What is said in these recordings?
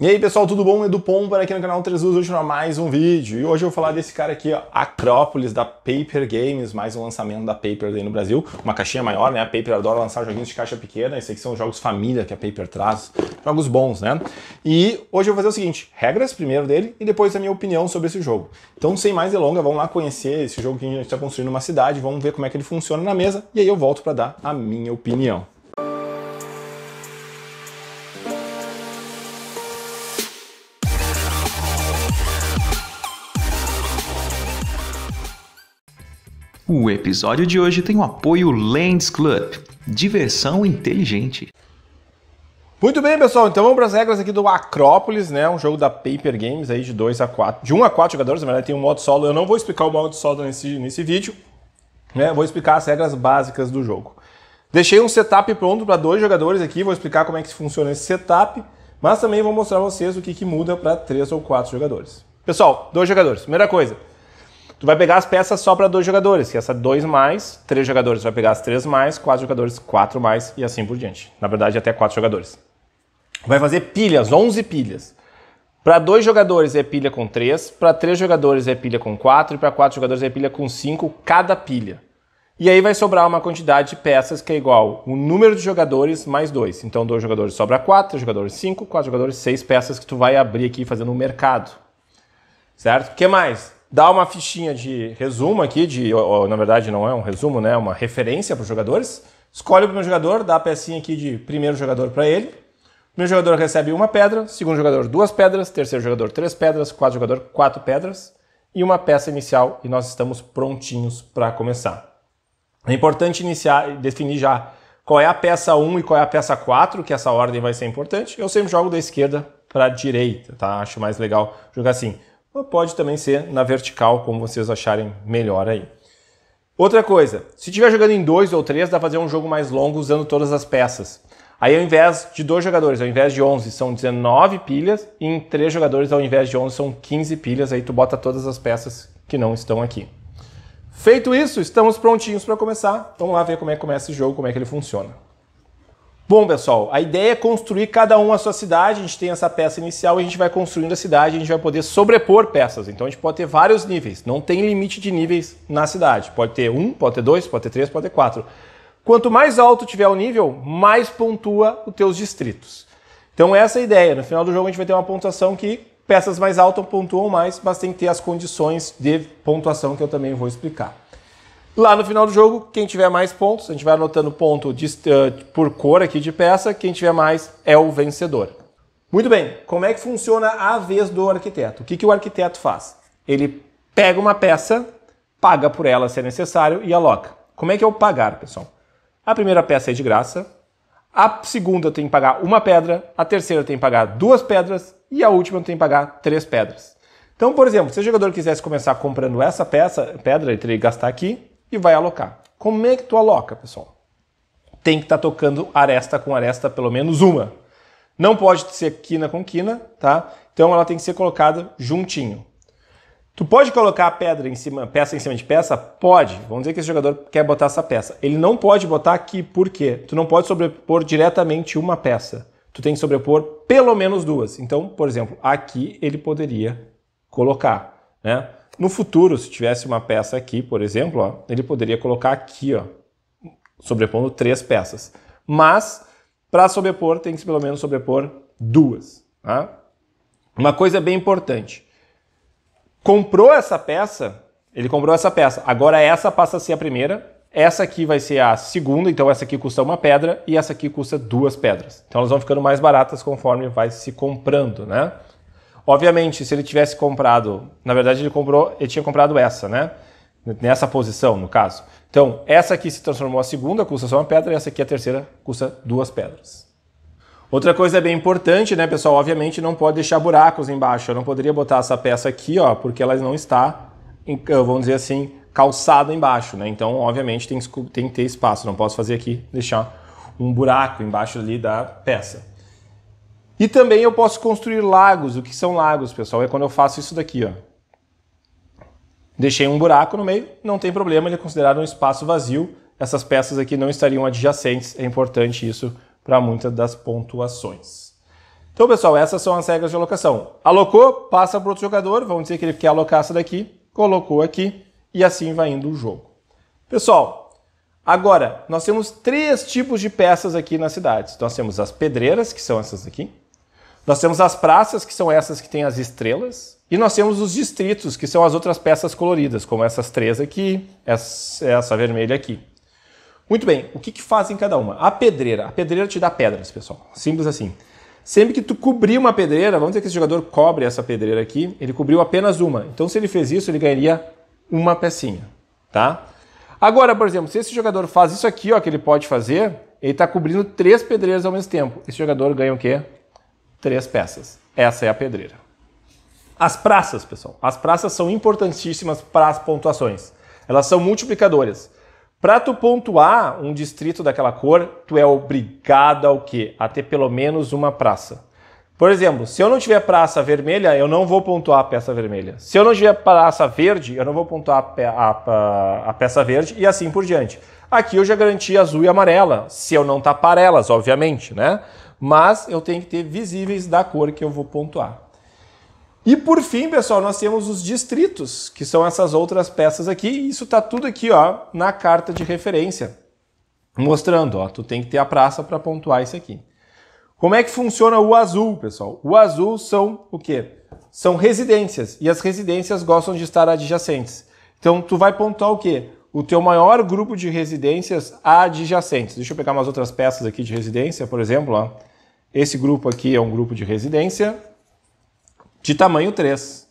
E aí pessoal, tudo bom? Edu Pomba aqui no canal 3 Luz, hoje para mais um vídeo. E hoje eu vou falar desse cara aqui, ó, Acrópolis da Paper Games, mais um lançamento da Paper aí no Brasil. Uma caixinha maior, né? A Paper adora lançar joguinhos de caixa pequena, esses aqui são jogos família que a Paper traz, jogos bons, né? E hoje eu vou fazer o seguinte, regras primeiro dele e depois a minha opinião sobre esse jogo. Então sem mais delongas, vamos lá conhecer esse jogo que a gente está construindo uma cidade, vamos ver como é que ele funciona na mesa e aí eu volto para dar a minha opinião. O episódio de hoje tem o apoio Lens Club. Diversão inteligente. Muito bem, pessoal. Então vamos para as regras aqui do Acrópolis, né? Um jogo da Paper Games aí de 2 a 4, de 1 um a 4 jogadores, na verdade tem um modo solo. Eu não vou explicar o modo solo nesse, nesse vídeo, né? Vou explicar as regras básicas do jogo. Deixei um setup pronto para dois jogadores aqui, vou explicar como é que funciona esse setup, mas também vou mostrar a vocês o que, que muda para três ou quatro jogadores. Pessoal, dois jogadores. Primeira coisa, tu vai pegar as peças só para dois jogadores, que essa dois mais, três jogadores vai pegar as três mais, quatro jogadores, quatro mais e assim por diante. Na verdade, até quatro jogadores. Vai fazer pilhas, 11 pilhas. Para dois jogadores é pilha com três, para três jogadores é pilha com quatro e para quatro jogadores é pilha com cinco cada pilha. E aí vai sobrar uma quantidade de peças que é igual o número de jogadores mais dois. Então, dois jogadores sobra quatro, jogadores cinco, quatro jogadores seis peças que tu vai abrir aqui fazendo um mercado. Certo? O que mais? dá uma fichinha de resumo aqui, de, ou, na verdade não é um resumo, né? É uma referência para os jogadores. Escolhe o primeiro jogador, dá a pecinha aqui de primeiro jogador para ele. O primeiro jogador recebe uma pedra, segundo jogador duas pedras, terceiro jogador três pedras, quarto jogador quatro pedras e uma peça inicial e nós estamos prontinhos para começar. É importante iniciar e definir já qual é a peça 1 e qual é a peça 4, que essa ordem vai ser importante. Eu sempre jogo da esquerda para a direita, tá? Acho mais legal jogar assim ou pode também ser na vertical, como vocês acharem melhor aí. Outra coisa, se estiver jogando em dois ou três, dá para fazer um jogo mais longo usando todas as peças. Aí ao invés de dois jogadores, ao invés de 11, são 19 pilhas, e em três jogadores, ao invés de 11, são 15 pilhas, aí tu bota todas as peças que não estão aqui. Feito isso, estamos prontinhos para começar. Vamos lá ver como é que começa esse jogo, como é que ele funciona. Bom, pessoal, a ideia é construir cada um a sua cidade. A gente tem essa peça inicial e a gente vai construindo a cidade. A gente vai poder sobrepor peças. Então a gente pode ter vários níveis. Não tem limite de níveis na cidade. Pode ter um, pode ter dois, pode ter três, pode ter quatro. Quanto mais alto tiver o nível, mais pontua os teus distritos. Então essa é a ideia. No final do jogo a gente vai ter uma pontuação que peças mais altas pontuam mais, mas tem que ter as condições de pontuação que eu também vou explicar. Lá no final do jogo, quem tiver mais pontos, a gente vai anotando ponto de, uh, por cor aqui de peça, quem tiver mais é o vencedor. Muito bem, como é que funciona a vez do arquiteto? O que, que o arquiteto faz? Ele pega uma peça, paga por ela se é necessário e aloca. Como é que é o pagar, pessoal? A primeira peça é de graça, a segunda tem que pagar uma pedra, a terceira tem que pagar duas pedras e a última tem que pagar três pedras. Então, por exemplo, se o jogador quisesse começar comprando essa peça, pedra, ele teria que gastar aqui e vai alocar. Como é que tu aloca, pessoal? Tem que estar tá tocando aresta com aresta, pelo menos uma. Não pode ser quina com quina, tá? Então ela tem que ser colocada juntinho. Tu pode colocar a pedra em cima, peça em cima de peça? Pode. Vamos dizer que esse jogador quer botar essa peça. Ele não pode botar aqui, por quê? Tu não pode sobrepor diretamente uma peça. Tu tem que sobrepor pelo menos duas. Então, por exemplo, aqui ele poderia colocar, né? No futuro, se tivesse uma peça aqui, por exemplo, ó, ele poderia colocar aqui, ó, sobrepondo três peças. Mas, para sobrepor, tem que pelo menos sobrepor duas. Tá? Uma coisa bem importante. Comprou essa peça, ele comprou essa peça. Agora essa passa a ser a primeira, essa aqui vai ser a segunda, então essa aqui custa uma pedra e essa aqui custa duas pedras. Então elas vão ficando mais baratas conforme vai se comprando, né? Obviamente, se ele tivesse comprado, na verdade ele comprou, ele tinha comprado essa, né? Nessa posição, no caso. Então, essa aqui se transformou a segunda, custa só uma pedra, e essa aqui a terceira custa duas pedras. Outra coisa bem importante, né, pessoal? Obviamente não pode deixar buracos embaixo. Eu não poderia botar essa peça aqui, ó, porque ela não está, eh, vamos dizer assim, calçada embaixo, né? Então, obviamente tem, tem que ter espaço. Não posso fazer aqui deixar um buraco embaixo ali da peça. E também eu posso construir lagos. O que são lagos, pessoal? É quando eu faço isso daqui, ó. Deixei um buraco no meio, não tem problema, ele é considerado um espaço vazio. Essas peças aqui não estariam adjacentes, é importante isso para muitas das pontuações. Então, pessoal, essas são as regras de alocação. Alocou, passa para outro jogador, vamos dizer que ele quer alocar essa daqui, colocou aqui e assim vai indo o jogo. Pessoal, agora nós temos três tipos de peças aqui nas cidades. Nós temos as pedreiras, que são essas aqui, nós temos as praças, que são essas que têm as estrelas, e nós temos os distritos, que são as outras peças coloridas, como essas três aqui, essa, essa vermelha aqui. Muito bem, o que, que fazem cada uma? A pedreira. A pedreira te dá pedras, pessoal. Simples assim. Sempre que tu cobrir uma pedreira, vamos dizer que esse jogador cobre essa pedreira aqui, ele cobriu apenas uma. Então, se ele fez isso, ele ganharia uma pecinha, tá? Agora, por exemplo, se esse jogador faz isso aqui, ó, que ele pode fazer, ele está cobrindo três pedreiras ao mesmo tempo. Esse jogador ganha o quê? três peças. Essa é a pedreira. As praças, pessoal. As praças são importantíssimas para as pontuações. Elas são multiplicadoras. Para tu pontuar um distrito daquela cor, tu é obrigado ao quê? A ter pelo menos uma praça. Por exemplo, se eu não tiver praça vermelha, eu não vou pontuar a peça vermelha. Se eu não tiver praça verde, eu não vou pontuar a, pe a, a peça verde e assim por diante. Aqui eu já garanti azul e amarela, se eu não tapar elas, obviamente, né? mas eu tenho que ter visíveis da cor que eu vou pontuar. E por fim, pessoal, nós temos os distritos, que são essas outras peças aqui, e isso está tudo aqui ó, na carta de referência, mostrando, ó, tu tem que ter a praça para pontuar isso aqui. Como é que funciona o azul, pessoal? O azul são o quê? São residências, e as residências gostam de estar adjacentes. Então, tu vai pontuar o quê? o teu maior grupo de residências adjacentes. Deixa eu pegar umas outras peças aqui de residência, por exemplo. Ó. Esse grupo aqui é um grupo de residência de tamanho 3.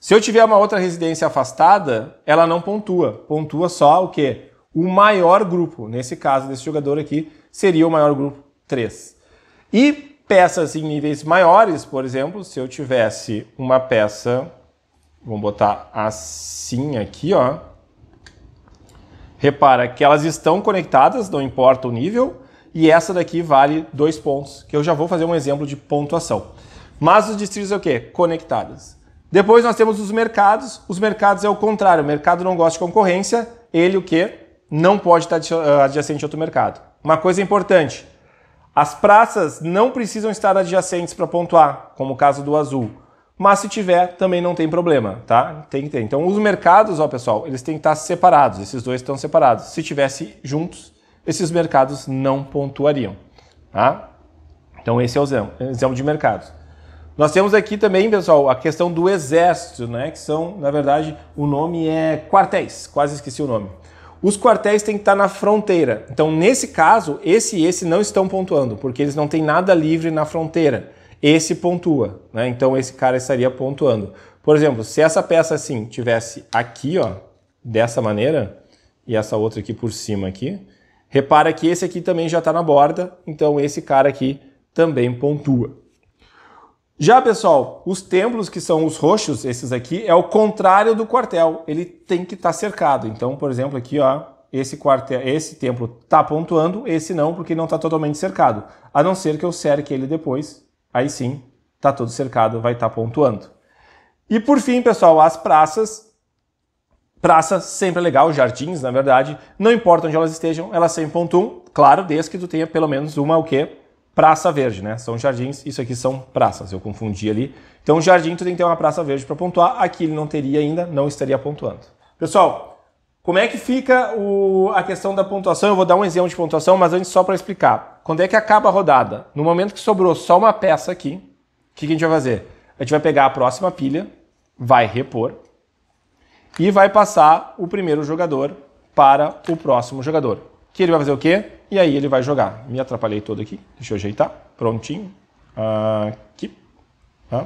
Se eu tiver uma outra residência afastada, ela não pontua. Pontua só o quê? O maior grupo. Nesse caso, desse jogador aqui, seria o maior grupo 3. E peças em níveis maiores, por exemplo, se eu tivesse uma peça, vamos botar assim aqui, ó, Repara que elas estão conectadas, não importa o nível, e essa daqui vale dois pontos, que eu já vou fazer um exemplo de pontuação. Mas os distritos é o quê? Conectadas. Depois nós temos os mercados. Os mercados é o contrário. O mercado não gosta de concorrência, ele o quê? Não pode estar ah, adjacente a outro mercado. Uma coisa importante, as praças não precisam estar adjacentes para pontuar, como o caso do azul. Mas se tiver, também não tem problema, tá? Tem que ter. Então, os mercados, ó, pessoal, eles têm que estar separados. Esses dois estão separados. Se tivesse juntos, esses mercados não pontuariam, tá? Então, esse é o exemplo de mercados. Nós temos aqui também, pessoal, a questão do exército, né? Que são, na verdade, o nome é quartéis. Quase esqueci o nome. Os quartéis têm que estar na fronteira. Então, nesse caso, esse e esse não estão pontuando, porque eles não têm nada livre na fronteira esse pontua, né? Então esse cara estaria pontuando. Por exemplo, se essa peça assim tivesse aqui, ó, dessa maneira, e essa outra aqui por cima aqui, repara que esse aqui também já está na borda, então esse cara aqui também pontua. Já, pessoal, os templos que são os roxos, esses aqui, é o contrário do quartel. Ele tem que estar tá cercado. Então, por exemplo, aqui, ó, esse quartel, esse templo está pontuando, esse não, porque não está totalmente cercado. A não ser que eu cerque ele depois aí sim está todo cercado, vai estar tá pontuando. E por fim, pessoal, as praças. Praça sempre é legal, jardins, na verdade, não importa onde elas estejam, elas sempre pontuam, claro, desde que tu tenha pelo menos uma o quê? Praça verde, né? São jardins, isso aqui são praças, eu confundi ali. Então, jardim tu tem que ter uma praça verde para pontuar, aqui ele não teria ainda, não estaria pontuando. Pessoal, como é que fica o, a questão da pontuação? Eu vou dar um exemplo de pontuação, mas antes só para explicar. Quando é que acaba a rodada? No momento que sobrou só uma peça aqui, o que, que a gente vai fazer? A gente vai pegar a próxima pilha, vai repor e vai passar o primeiro jogador para o próximo jogador. Que ele vai fazer o quê? E aí ele vai jogar. Me atrapalhei todo aqui. Deixa eu ajeitar. Prontinho. Aqui. Aqui. Tá?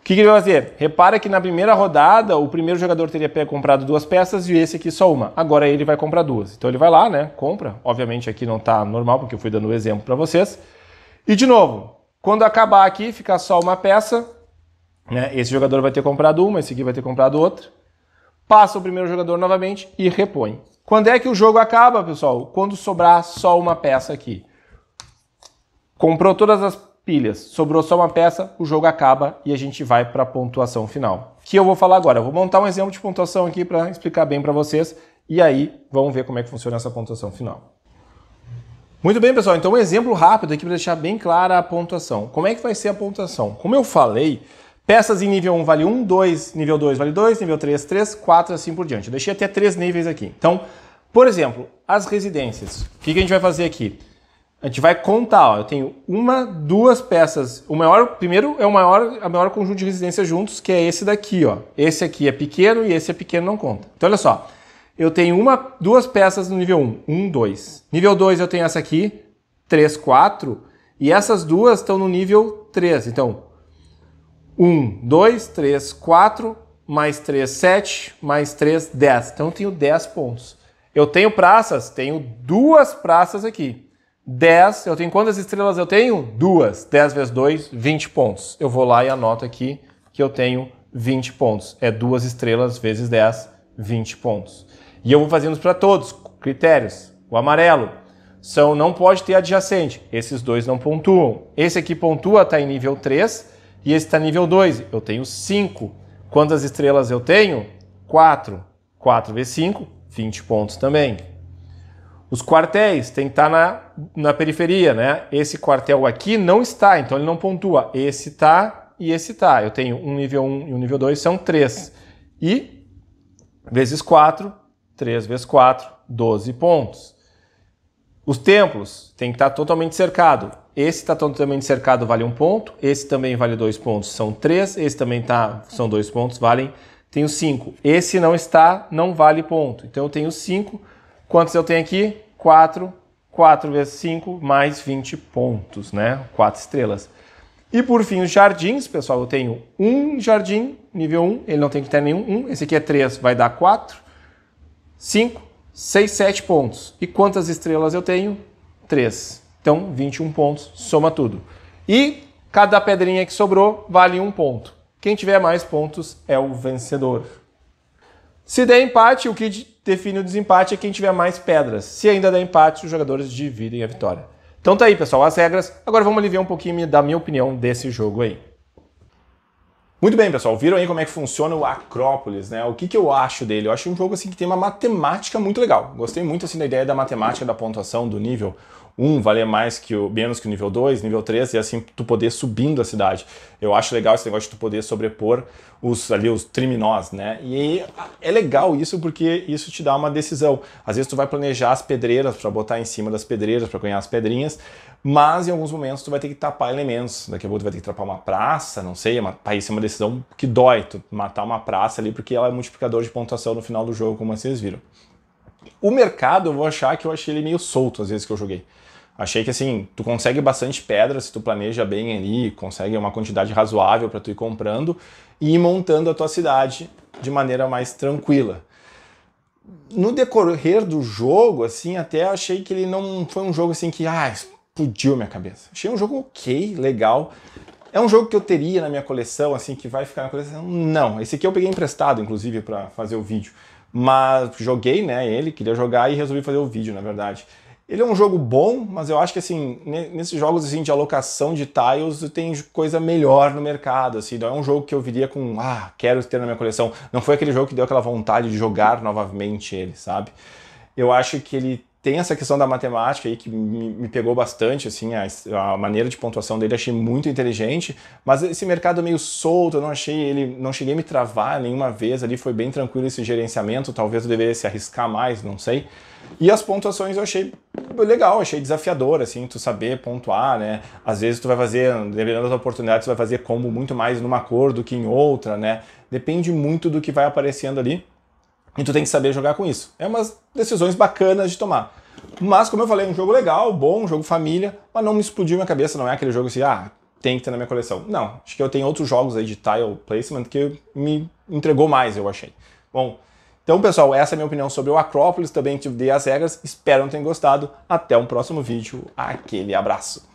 O que, que, ele vai fazer? Repara que na primeira rodada, o primeiro jogador teria comprado duas peças e esse aqui só uma. Agora ele vai comprar duas. Então ele vai lá, né? Compra. Obviamente aqui não está normal, porque eu fui dando o um exemplo para vocês. E de novo, quando acabar aqui, ficar só uma peça, né? Esse jogador vai ter comprado uma, esse aqui vai ter comprado outra. Passa o primeiro jogador novamente e repõe. Quando é que o jogo acaba, pessoal? Quando sobrar só uma peça aqui. Comprou todas as pilhas. Sobrou só uma peça, o jogo acaba e a gente vai para a pontuação final. Que eu vou falar agora. Eu vou montar um exemplo de pontuação aqui para explicar bem para vocês e aí vamos ver como é que funciona essa pontuação final. Muito bem, pessoal. Então, um exemplo rápido aqui para deixar bem clara a pontuação. Como é que vai ser a pontuação? Como eu falei, peças em nível 1 vale 1, 2, nível 2 vale 2, nível 3, 3, 4, assim por diante. Eu deixei até três níveis aqui. Então, por exemplo, as residências. O que a gente vai fazer aqui? A gente vai contar, ó, eu tenho uma, duas peças. O maior, primeiro é o maior, a maior conjunto de residências juntos, que é esse daqui, ó. Esse aqui é pequeno e esse é pequeno não conta. Então olha só, eu tenho uma, duas peças no nível 1, 1, 2. Nível 2 eu tenho essa aqui, 3, 4, e essas duas estão no nível 3. Então, 1, 2, 3, 4, mais 3, 7, mais 3, 10. Então eu tenho 10 pontos. Eu tenho praças, tenho duas praças aqui. 10, eu tenho quantas estrelas eu tenho? Duas. 10 vezes 2, 20 pontos. Eu vou lá e anoto aqui que eu tenho 20 pontos. É duas estrelas vezes 10, 20 pontos. E eu vou fazendo para todos. Critérios. O amarelo são não pode ter adjacente. Esses dois não pontuam. Esse aqui pontua, está em nível 3 e esse está nível 2. Eu tenho 5. Quantas estrelas eu tenho? 4. 4 vezes 5, 20 pontos também. Os quartéis têm que estar tá na, na periferia, né? Esse quartel aqui não está, então ele não pontua. Esse está e esse está. Eu tenho um nível 1 e um nível 2, são 3. E vezes 4, 3 vezes 4, 12 pontos. Os templos têm que estar tá totalmente cercado. Esse está totalmente cercado, vale um ponto. Esse também vale dois pontos, são três. Esse também tá, são dois pontos, valem. Tenho cinco. Esse não está, não vale ponto. Então eu tenho cinco Quantos eu tenho aqui? 4, 4 vezes 5, mais 20 pontos, né? 4 estrelas. E por fim, os jardins, pessoal, eu tenho um jardim, nível 1, ele não tem que ter nenhum 1. Esse aqui é 3, vai dar 4, 5, 6, 7 pontos. E quantas estrelas eu tenho? 3. Então, 21 pontos, soma tudo. E cada pedrinha que sobrou vale um ponto. Quem tiver mais pontos é o vencedor. Se der empate, o que define o desempate é quem tiver mais pedras. Se ainda der empate, os jogadores dividem a vitória. Então tá aí, pessoal, as regras. Agora vamos aliviar um pouquinho da minha opinião desse jogo aí. Muito bem, pessoal, viram aí como é que funciona o Acrópolis, né? O que, que eu acho dele? Eu acho um jogo assim que tem uma matemática muito legal. Gostei muito assim da ideia da matemática da pontuação, do nível. 1 valer mais que o menos que o nível 2, nível 3 e assim tu poder subindo a cidade. Eu acho legal esse negócio de tu poder sobrepor os ali os triminós, né? E é legal isso porque isso te dá uma decisão. Às vezes tu vai planejar as pedreiras para botar em cima das pedreiras para ganhar as pedrinhas, mas em alguns momentos tu vai ter que tapar elementos. Daqui a pouco tu vai ter que tapar uma praça, não sei, uma, tá, isso é uma decisão que dói, tu matar uma praça ali porque ela é multiplicador de pontuação no final do jogo, como vocês viram. O mercado, eu vou achar que eu achei ele meio solto às vezes que eu joguei. Achei que assim, tu consegue bastante pedra se tu planeja bem ali, consegue uma quantidade razoável para tu ir comprando e ir montando a tua cidade de maneira mais tranquila. No decorrer do jogo, assim, até achei que ele não foi um jogo assim que ah, explodiu minha cabeça. Achei um jogo ok, legal. É um jogo que eu teria na minha coleção, assim, que vai ficar na coleção? Não. Esse aqui eu peguei emprestado, inclusive, para fazer o vídeo. Mas joguei, né, ele, queria jogar e resolvi fazer o vídeo, na verdade. Ele é um jogo bom, mas eu acho que assim, nesses jogos assim, de alocação de tiles, tem coisa melhor no mercado. Assim, não é um jogo que eu viria com, ah, quero ter na minha coleção. Não foi aquele jogo que deu aquela vontade de jogar novamente ele, sabe? Eu acho que ele tem essa questão da matemática aí que me, me pegou bastante, assim, a, a, maneira de pontuação dele achei muito inteligente, mas esse mercado meio solto, eu não achei ele, não cheguei a me travar nenhuma vez ali, foi bem tranquilo esse gerenciamento, talvez eu deveria se arriscar mais, não sei. E as pontuações eu achei legal, achei desafiador, assim, tu saber pontuar, né? Às vezes tu vai fazer, dependendo das oportunidades, tu vai fazer combo muito mais numa cor do que em outra, né? Depende muito do que vai aparecendo ali. E tu tem que saber jogar com isso. É umas decisões bacanas de tomar. Mas, como eu falei, é um jogo legal, bom, um jogo família, mas não me explodiu minha cabeça, não é aquele jogo assim, ah, tem que ter na minha coleção. Não, acho que eu tenho outros jogos aí de tile placement que me entregou mais, eu achei. Bom, então pessoal, essa é a minha opinião sobre o Acrópolis, também te dei as regras, espero que tenham gostado. Até um próximo vídeo, aquele abraço!